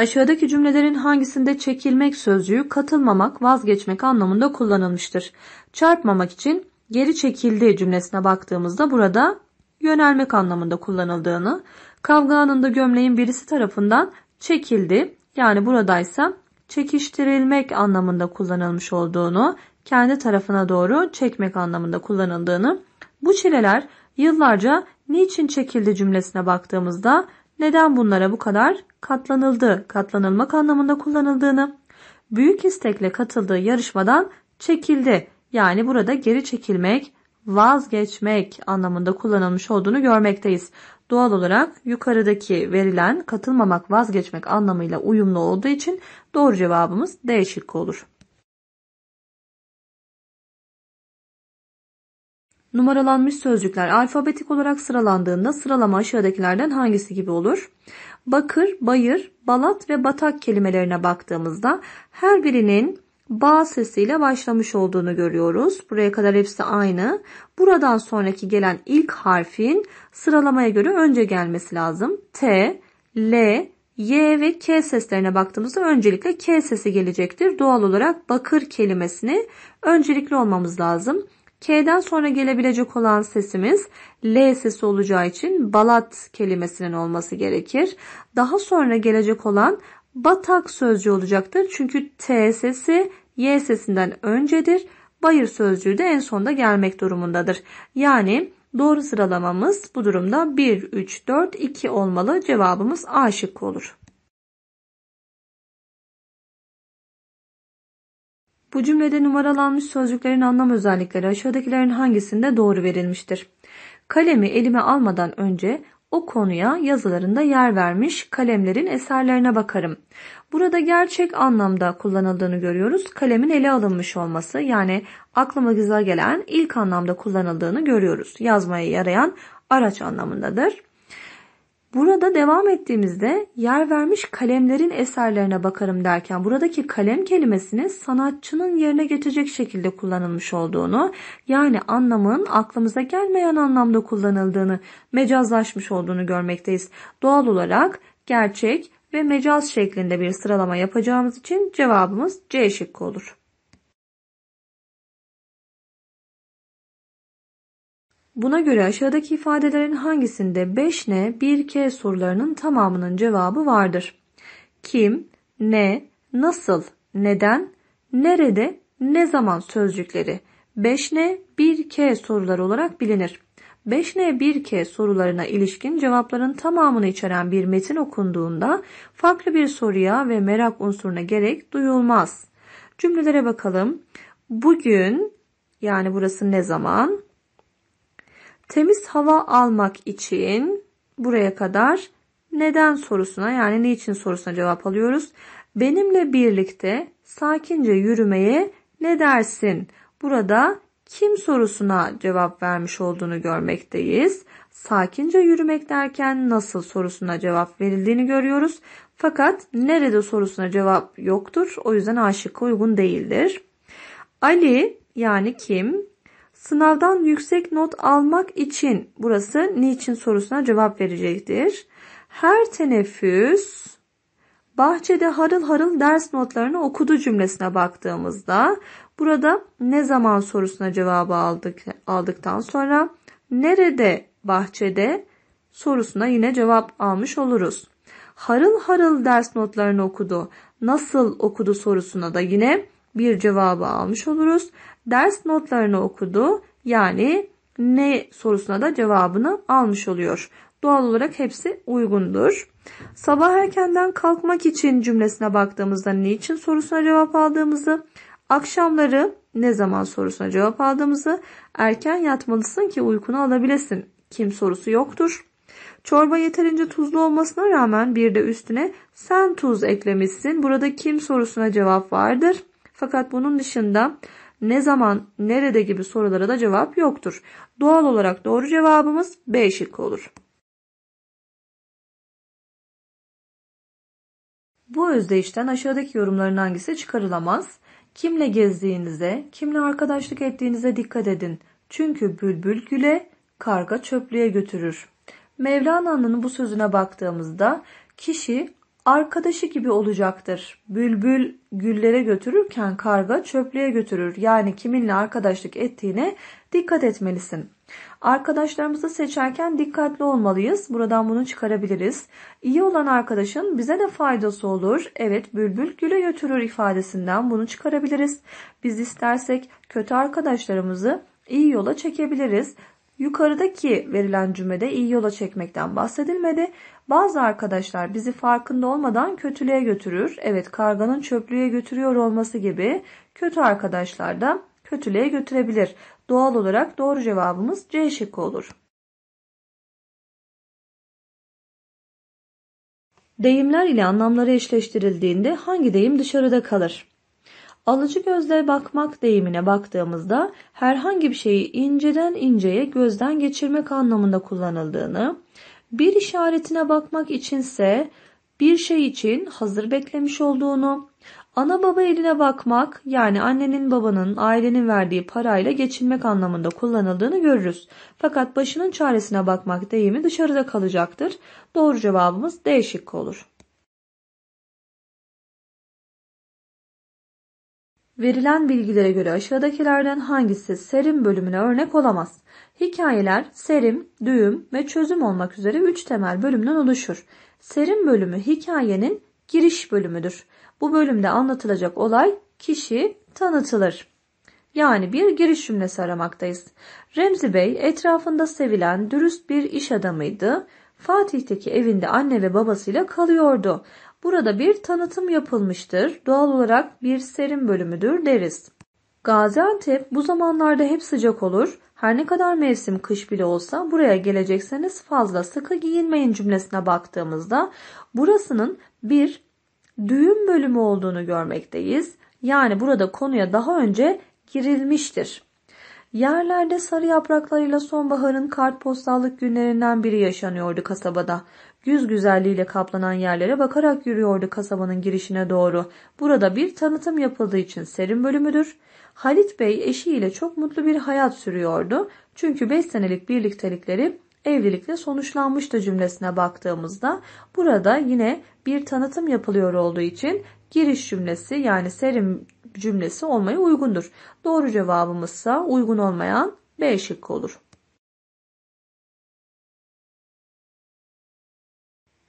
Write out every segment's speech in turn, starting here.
Aşağıdaki cümlelerin hangisinde çekilmek sözcüğü katılmamak, vazgeçmek anlamında kullanılmıştır? Çarpmamak için geri çekildi cümlesine baktığımızda burada yönelmek anlamında kullanıldığını, kavga anında gömleğin birisi tarafından çekildi yani buradaysa çekiştirilmek anlamında kullanılmış olduğunu, kendi tarafına doğru çekmek anlamında kullanıldığını, bu çileler yıllarca niçin çekildi cümlesine baktığımızda neden bunlara bu kadar katlanıldı, katlanılmak anlamında kullanıldığını, büyük istekle katıldığı yarışmadan çekildi. Yani burada geri çekilmek, vazgeçmek anlamında kullanılmış olduğunu görmekteyiz. Doğal olarak yukarıdaki verilen katılmamak, vazgeçmek anlamıyla uyumlu olduğu için doğru cevabımız D şıkkı olur. Numaralanmış sözcükler alfabetik olarak sıralandığında sıralama aşağıdakilerden hangisi gibi olur? Bakır, bayır, balat ve batak kelimelerine baktığımızda her birinin ba sesiyle başlamış olduğunu görüyoruz. Buraya kadar hepsi aynı. Buradan sonraki gelen ilk harfin sıralamaya göre önce gelmesi lazım. T, L, Y ve K seslerine baktığımızda öncelikle K sesi gelecektir. Doğal olarak bakır kelimesini öncelikli olmamız lazım. K'den sonra gelebilecek olan sesimiz L sesi olacağı için balat kelimesinin olması gerekir. Daha sonra gelecek olan batak sözcüğü olacaktır. Çünkü T sesi Y sesinden öncedir. Bayır sözcüğü de en sonda gelmek durumundadır. Yani doğru sıralamamız bu durumda 1, 3, 4, 2 olmalı. Cevabımız A şıkkı olur. Bu cümlede numaralanmış sözcüklerin anlam özellikleri aşağıdakilerin hangisinde doğru verilmiştir? Kalemi elime almadan önce o konuya yazılarında yer vermiş kalemlerin eserlerine bakarım. Burada gerçek anlamda kullanıldığını görüyoruz. Kalemin ele alınmış olması yani aklıma güzel gelen ilk anlamda kullanıldığını görüyoruz. Yazmaya yarayan araç anlamındadır. Burada devam ettiğimizde yer vermiş kalemlerin eserlerine bakarım derken buradaki kalem kelimesini sanatçının yerine geçecek şekilde kullanılmış olduğunu yani anlamın aklımıza gelmeyen anlamda kullanıldığını mecazlaşmış olduğunu görmekteyiz. Doğal olarak gerçek ve mecaz şeklinde bir sıralama yapacağımız için cevabımız C şıkkı olur. Buna göre aşağıdaki ifadelerin hangisinde 5N 1K sorularının tamamının cevabı vardır? Kim, ne, nasıl, neden, nerede, ne zaman sözcükleri 5N 1K soruları olarak bilinir. 5N 1K sorularına ilişkin cevapların tamamını içeren bir metin okunduğunda farklı bir soruya ve merak unsuruna gerek duyulmaz. Cümlelere bakalım. Bugün yani burası ne zaman? temiz hava almak için buraya kadar neden sorusuna yani niçin sorusuna cevap alıyoruz. Benimle birlikte sakince yürümeye ne dersin? Burada kim sorusuna cevap vermiş olduğunu görmekteyiz. Sakince yürümek derken nasıl sorusuna cevap verildiğini görüyoruz. Fakat nerede sorusuna cevap yoktur. O yüzden A uygun değildir. Ali yani kim sınavdan yüksek not almak için burası niçin sorusuna cevap verecektir. Her teneffüs bahçede harıl harıl ders notlarını okudu cümlesine baktığımızda burada ne zaman sorusuna cevabı aldık, aldıktan sonra nerede bahçede sorusuna yine cevap almış oluruz. Harıl harıl ders notlarını okudu. Nasıl okudu sorusuna da yine bir cevabı almış oluruz ders notlarını okudu. Yani ne sorusuna da cevabını almış oluyor. Doğal olarak hepsi uygundur. Sabah erkenden kalkmak için cümlesine baktığımızda niçin sorusuna cevap aldığımızı, akşamları ne zaman sorusuna cevap aldığımızı, erken yatmalısın ki uykunu alabilesin. Kim sorusu yoktur. Çorba yeterince tuzlu olmasına rağmen bir de üstüne sen tuz eklemişsin. Burada kim sorusuna cevap vardır. Fakat bunun dışında ne zaman, nerede gibi sorulara da cevap yoktur. Doğal olarak doğru cevabımız B şıkkı olur. Bu özdeyişten aşağıdaki yorumların hangisi çıkarılamaz? Kimle gezdiğinize, kimle arkadaşlık ettiğinize dikkat edin. Çünkü bülbül güle, karga çöplüğe götürür. Mevlana'nın bu sözüne baktığımızda kişi arkadaşı gibi olacaktır. Bülbül güllere götürürken karga çöplüğe götürür. Yani kiminle arkadaşlık ettiğine dikkat etmelisin. Arkadaşlarımızı seçerken dikkatli olmalıyız. Buradan bunu çıkarabiliriz. İyi olan arkadaşın bize de faydası olur. Evet bülbül güle götürür ifadesinden bunu çıkarabiliriz. Biz istersek kötü arkadaşlarımızı iyi yola çekebiliriz. Yukarıdaki verilen cümlede iyi yola çekmekten bahsedilmedi. Bazı arkadaşlar bizi farkında olmadan kötülüğe götürür. Evet karganın çöplüğe götürüyor olması gibi kötü arkadaşlar da kötülüğe götürebilir. Doğal olarak doğru cevabımız C şıkkı olur. Deyimler ile anlamları eşleştirildiğinde hangi deyim dışarıda kalır? Alıcı gözle bakmak deyimine baktığımızda herhangi bir şeyi inceden inceye gözden geçirmek anlamında kullanıldığını, bir işaretine bakmak içinse bir şey için hazır beklemiş olduğunu, ana baba eline bakmak yani annenin babanın ailenin verdiği parayla geçinmek anlamında kullanıldığını görürüz. Fakat başının çaresine bakmak deyimi dışarıda kalacaktır. Doğru cevabımız D şıkkı olur. Verilen bilgilere göre aşağıdakilerden hangisi serim bölümüne örnek olamaz? Hikayeler serim, düğüm ve çözüm olmak üzere 3 temel bölümden oluşur. Serim bölümü hikayenin giriş bölümüdür. Bu bölümde anlatılacak olay kişi tanıtılır. Yani bir giriş cümlesi aramaktayız. Remzi Bey etrafında sevilen dürüst bir iş adamıydı. Fatih'teki evinde anne ve babasıyla kalıyordu. Burada bir tanıtım yapılmıştır. Doğal olarak bir serin bölümüdür deriz. Gaziantep bu zamanlarda hep sıcak olur. Her ne kadar mevsim kış bile olsa buraya gelecekseniz fazla sıkı giyinmeyin cümlesine baktığımızda burasının bir düğün bölümü olduğunu görmekteyiz. Yani burada konuya daha önce girilmiştir. Yerlerde sarı yapraklarıyla sonbaharın kartpostallık günlerinden biri yaşanıyordu kasabada. Güz güzelliğiyle kaplanan yerlere bakarak yürüyordu kasabanın girişine doğru. Burada bir tanıtım yapıldığı için serin bölümüdür. Halit Bey eşiyle çok mutlu bir hayat sürüyordu. Çünkü 5 senelik birliktelikleri evlilikle sonuçlanmıştı cümlesine baktığımızda burada yine bir tanıtım yapılıyor olduğu için giriş cümlesi yani serim cümlesi olmaya uygundur. Doğru cevabımızsa uygun olmayan B şıkkı olur.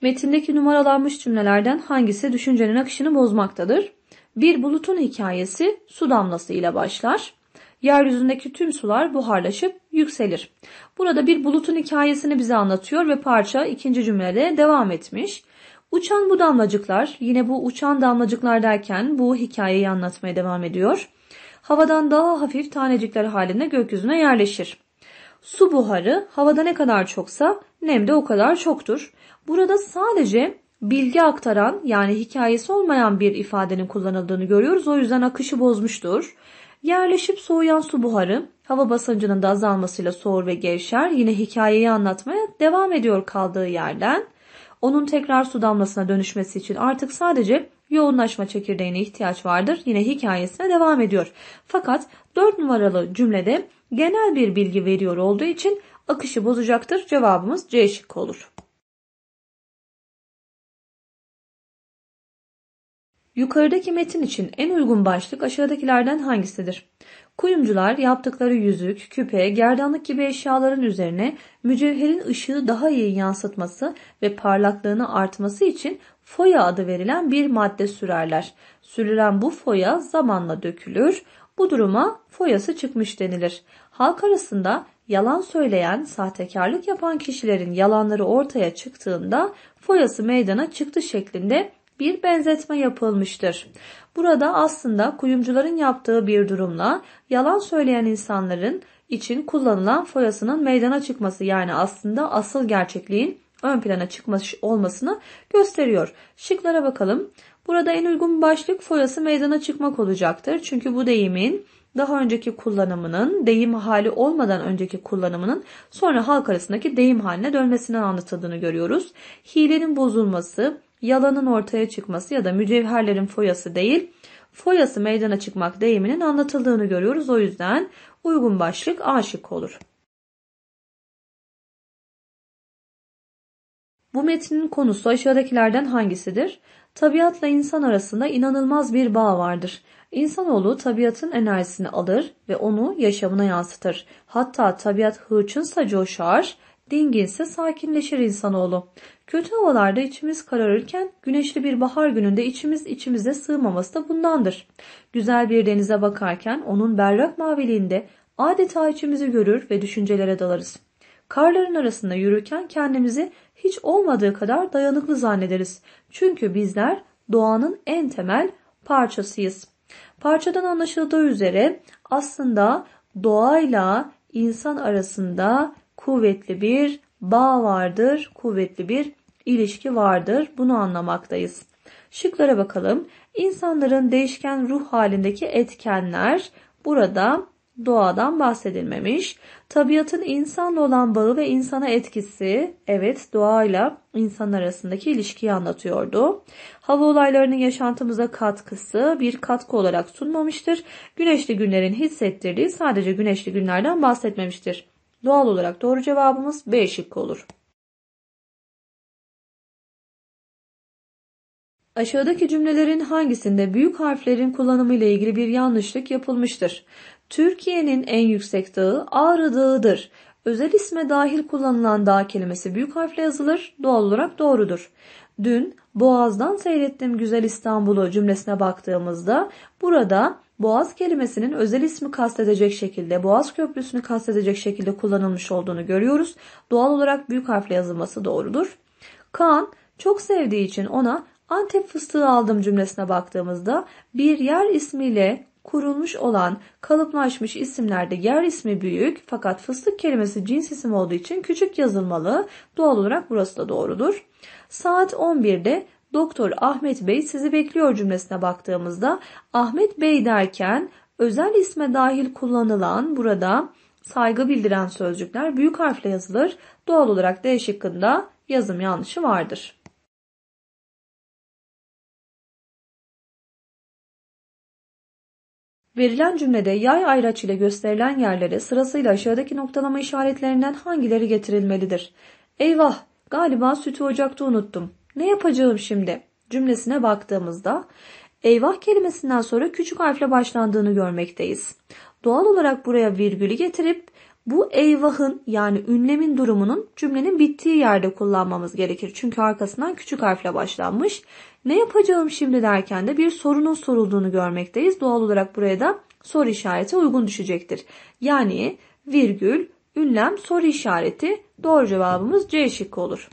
Metindeki numaralanmış cümlelerden hangisi düşüncenin akışını bozmaktadır? Bir bulutun hikayesi su damlası ile başlar. Yeryüzündeki tüm sular buharlaşıp yükselir. Burada bir bulutun hikayesini bize anlatıyor ve parça ikinci cümlede devam etmiş. Uçan bu damlacıklar, yine bu uçan damlacıklar derken bu hikayeyi anlatmaya devam ediyor. Havadan daha hafif tanecikler halinde gökyüzüne yerleşir. Su buharı havada ne kadar çoksa nemde o kadar çoktur. Burada sadece bilgi aktaran yani hikayesi olmayan bir ifadenin kullanıldığını görüyoruz. O yüzden akışı bozmuştur. Yerleşip soğuyan su buharı hava basıncının da azalmasıyla soğur ve gevşer. Yine hikayeyi anlatmaya devam ediyor kaldığı yerden. Onun tekrar su damlasına dönüşmesi için artık sadece yoğunlaşma çekirdeğine ihtiyaç vardır. Yine hikayesine devam ediyor. Fakat 4 numaralı cümlede genel bir bilgi veriyor olduğu için akışı bozacaktır. Cevabımız C şıkkı olur. Yukarıdaki metin için en uygun başlık aşağıdakilerden hangisidir? Kuyumcular yaptıkları yüzük, küpe, gerdanlık gibi eşyaların üzerine mücevherin ışığı daha iyi yansıtması ve parlaklığını artması için foya adı verilen bir madde sürerler. Sürülen bu foya zamanla dökülür, bu duruma foyası çıkmış denilir. Halk arasında yalan söyleyen, sahtekarlık yapan kişilerin yalanları ortaya çıktığında foyası meydana çıktı şeklinde bir benzetme yapılmıştır. Burada aslında kuyumcuların yaptığı bir durumla yalan söyleyen insanların için kullanılan foyasının meydana çıkması yani aslında asıl gerçekliğin ön plana çıkmış olmasını gösteriyor. Şıklara bakalım. Burada en uygun başlık foyası meydana çıkmak olacaktır. Çünkü bu deyimin daha önceki kullanımının deyim hali olmadan önceki kullanımının sonra halk arasındaki deyim haline dönmesinden anlatıldığını görüyoruz. Hilenin bozulması, yalanın ortaya çıkması ya da mücevherlerin foyası değil, foyası meydana çıkmak deyiminin anlatıldığını görüyoruz. O yüzden uygun başlık aşık olur. Bu metnin konusu aşağıdakilerden hangisidir? Tabiatla insan arasında inanılmaz bir bağ vardır. İnsanoğlu tabiatın enerjisini alır ve onu yaşamına yansıtır. Hatta tabiat hırçınsa coşar, dinginse sakinleşir insanoğlu. Kötü havalarda içimiz kararırken güneşli bir bahar gününde içimiz içimize sığmaması da bundandır. Güzel bir denize bakarken onun berrak maviliğinde adeta içimizi görür ve düşüncelere dalarız. Karların arasında yürürken kendimizi hiç olmadığı kadar dayanıklı zannederiz. Çünkü bizler doğanın en temel parçasıyız. Parçadan anlaşıldığı üzere aslında doğayla insan arasında kuvvetli bir bağ vardır, kuvvetli bir ilişki vardır. Bunu anlamaktayız. Şıklara bakalım. İnsanların değişken ruh halindeki etkenler burada doğadan bahsedilmemiş. Tabiatın insanla olan bağı ve insana etkisi, evet doğayla insan arasındaki ilişkiyi anlatıyordu. Hava olaylarının yaşantımıza katkısı bir katkı olarak sunmamıştır. Güneşli günlerin hissettirdiği sadece güneşli günlerden bahsetmemiştir. Doğal olarak doğru cevabımız B şıkkı olur. Aşağıdaki cümlelerin hangisinde büyük harflerin kullanımı ile ilgili bir yanlışlık yapılmıştır? Türkiye'nin en yüksek dağı Ağrı Dağı'dır. Özel isme dahil kullanılan dağ kelimesi büyük harfle yazılır. Doğal olarak doğrudur. Dün Boğaz'dan seyrettim güzel İstanbul'u cümlesine baktığımızda burada Boğaz kelimesinin özel ismi kastedecek şekilde, Boğaz Köprüsü'nü kastedecek şekilde kullanılmış olduğunu görüyoruz. Doğal olarak büyük harfle yazılması doğrudur. Kaan çok sevdiği için ona Antep fıstığı aldım cümlesine baktığımızda bir yer ismiyle kurulmuş olan kalıplaşmış isimlerde yer ismi büyük fakat fıstık kelimesi cins isim olduğu için küçük yazılmalı. Doğal olarak burası da doğrudur. Saat 11'de Doktor Ahmet Bey sizi bekliyor cümlesine baktığımızda Ahmet Bey derken özel isme dahil kullanılan burada saygı bildiren sözcükler büyük harfle yazılır. Doğal olarak D şıkkında yazım yanlışı vardır. Verilen cümlede yay ayraç ile gösterilen yerlere sırasıyla aşağıdaki noktalama işaretlerinden hangileri getirilmelidir? Eyvah! Galiba sütü ocakta unuttum. Ne yapacağım şimdi? Cümlesine baktığımızda eyvah kelimesinden sonra küçük harfle başlandığını görmekteyiz. Doğal olarak buraya virgülü getirip bu eyvahın yani ünlemin durumunun cümlenin bittiği yerde kullanmamız gerekir. Çünkü arkasından küçük harfle başlanmış. Ne yapacağım şimdi derken de bir sorunun sorulduğunu görmekteyiz. Doğal olarak buraya da soru işareti uygun düşecektir. Yani virgül, ünlem, soru işareti doğru cevabımız C şıkkı olur.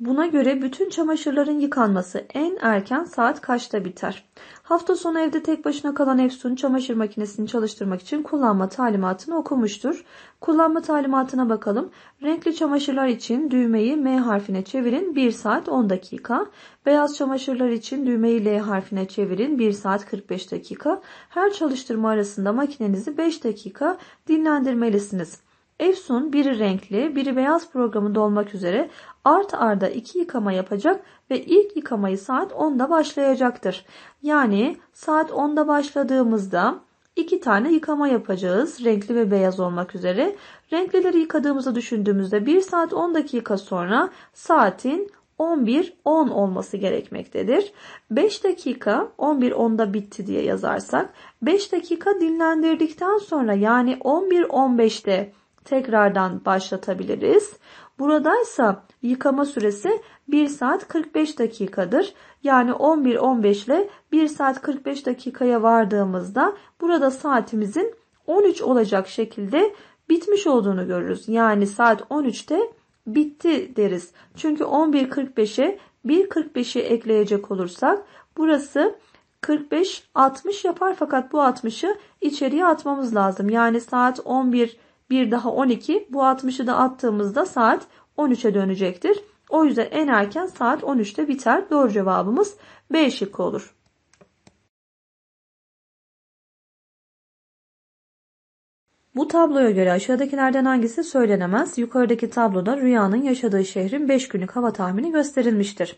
Buna göre bütün çamaşırların yıkanması en erken saat kaçta biter? Hafta sonu evde tek başına kalan Efsun çamaşır makinesini çalıştırmak için kullanma talimatını okumuştur. Kullanma talimatına bakalım. Renkli çamaşırlar için düğmeyi M harfine çevirin 1 saat 10 dakika. Beyaz çamaşırlar için düğmeyi L harfine çevirin 1 saat 45 dakika. Her çalıştırma arasında makinenizi 5 dakika dinlendirmelisiniz. Efsun biri renkli, biri beyaz programında olmak üzere art arda iki yıkama yapacak ve ilk yıkamayı saat 10'da başlayacaktır. Yani saat 10'da başladığımızda iki tane yıkama yapacağız renkli ve beyaz olmak üzere. Renklileri yıkadığımızı düşündüğümüzde 1 saat 10 dakika sonra saatin 11.10 olması gerekmektedir. 5 dakika 11.10'da bitti diye yazarsak 5 dakika dinlendirdikten sonra yani 11.15'te tekrardan başlatabiliriz. Buradaysa yıkama süresi 1 saat 45 dakikadır. Yani 11.15 ile 1 saat 45 dakikaya vardığımızda burada saatimizin 13 olacak şekilde bitmiş olduğunu görürüz. Yani saat 13'te bitti deriz. Çünkü 11.45'e 1.45'i ekleyecek olursak burası 45 60 yapar fakat bu 60'ı içeriye atmamız lazım. Yani saat 11 1 daha 12 bu 60'ı da attığımızda saat 13'e dönecektir. O yüzden en erken saat 13'te biter. Doğru cevabımız B şıkkı olur. Bu tabloya göre aşağıdakilerden hangisi söylenemez? Yukarıdaki tabloda rüyanın yaşadığı şehrin 5 günlük hava tahmini gösterilmiştir.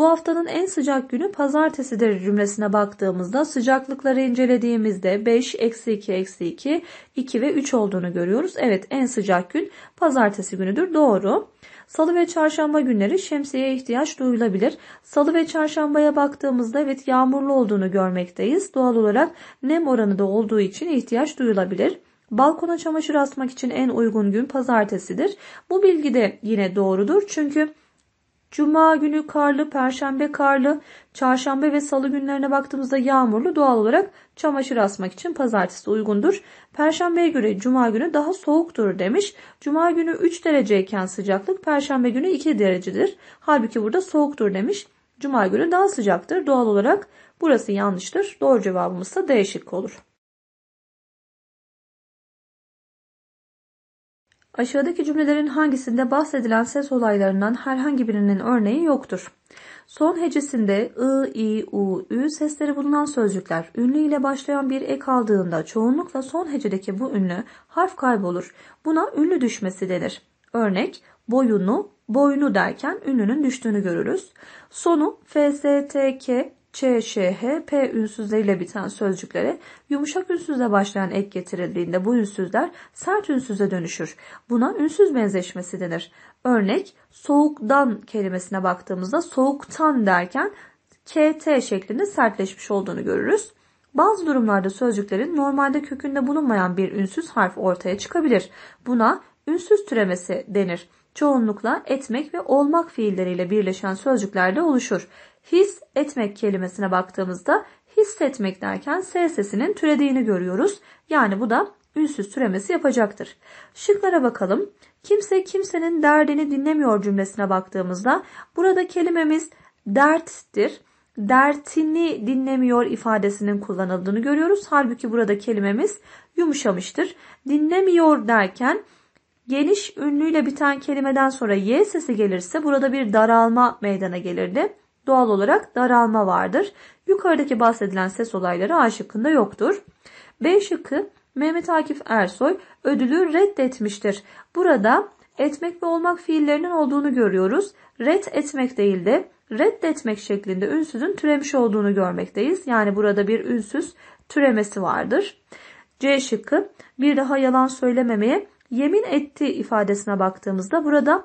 Bu haftanın en sıcak günü pazartesidir cümlesine baktığımızda sıcaklıkları incelediğimizde 5, eksi 2, eksi 2, 2 ve 3 olduğunu görüyoruz. Evet en sıcak gün pazartesi günüdür doğru. Salı ve çarşamba günleri şemsiyeye ihtiyaç duyulabilir. Salı ve çarşambaya baktığımızda evet yağmurlu olduğunu görmekteyiz. Doğal olarak nem oranı da olduğu için ihtiyaç duyulabilir. Balkona çamaşır asmak için en uygun gün pazartesidir. Bu bilgi de yine doğrudur çünkü Cuma günü karlı, perşembe karlı, çarşamba ve salı günlerine baktığımızda yağmurlu doğal olarak çamaşır asmak için pazartesi uygundur. Perşembeye göre cuma günü daha soğuktur demiş. Cuma günü 3 dereceyken sıcaklık, perşembe günü 2 derecedir. Halbuki burada soğuktur demiş. Cuma günü daha sıcaktır. Doğal olarak burası yanlıştır. Doğru cevabımız da değişik olur. Aşağıdaki cümlelerin hangisinde bahsedilen ses olaylarından herhangi birinin örneği yoktur? Son hecesinde ı, i, u, ü sesleri bulunan sözcükler ünlü ile başlayan bir ek aldığında çoğunlukla son hecedeki bu ünlü harf kaybolur. Buna ünlü düşmesi denir. Örnek boyunu, boynu derken ünlünün düştüğünü görürüz. Sonu fstk ç, ş, h, p ünsüzleriyle biten sözcüklere yumuşak ünsüzle başlayan ek getirildiğinde bu ünsüzler sert ünsüze dönüşür. Buna ünsüz benzeşmesi denir. Örnek soğuktan kelimesine baktığımızda soğuktan derken kt şeklinde sertleşmiş olduğunu görürüz. Bazı durumlarda sözcüklerin normalde kökünde bulunmayan bir ünsüz harf ortaya çıkabilir. Buna ünsüz türemesi denir. Çoğunlukla etmek ve olmak fiilleriyle birleşen sözcüklerde oluşur. His etmek kelimesine baktığımızda hissetmek derken S sesinin türediğini görüyoruz. Yani bu da ünsüz türemesi yapacaktır. Şıklara bakalım. Kimse kimsenin derdini dinlemiyor cümlesine baktığımızda burada kelimemiz derttir. Dertini dinlemiyor ifadesinin kullanıldığını görüyoruz. Halbuki burada kelimemiz yumuşamıştır. Dinlemiyor derken geniş ünlüyle biten kelimeden sonra y sesi gelirse burada bir daralma meydana gelirdi doğal olarak daralma vardır. Yukarıdaki bahsedilen ses olayları A şıkkında yoktur. B şıkkı Mehmet Akif Ersoy ödülü reddetmiştir. Burada etmek ve olmak fiillerinin olduğunu görüyoruz. Red etmek değil de reddetmek şeklinde ünsüzün türemiş olduğunu görmekteyiz. Yani burada bir ünsüz türemesi vardır. C şıkkı bir daha yalan söylememeye yemin etti ifadesine baktığımızda burada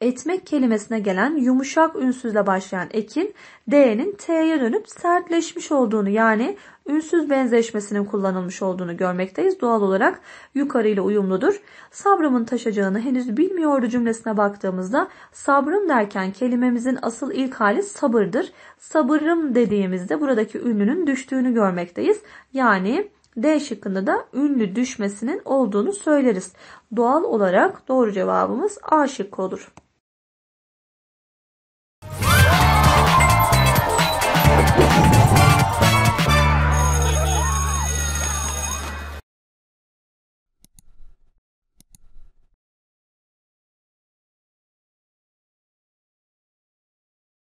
etmek kelimesine gelen yumuşak ünsüzle başlayan ekin D'nin T'ye dönüp sertleşmiş olduğunu yani ünsüz benzeşmesinin kullanılmış olduğunu görmekteyiz. Doğal olarak yukarı ile uyumludur. Sabrımın taşacağını henüz bilmiyordu cümlesine baktığımızda sabrım derken kelimemizin asıl ilk hali sabırdır. Sabırım dediğimizde buradaki ünlünün düştüğünü görmekteyiz. Yani D şıkkında da ünlü düşmesinin olduğunu söyleriz. Doğal olarak doğru cevabımız A şıkkı olur.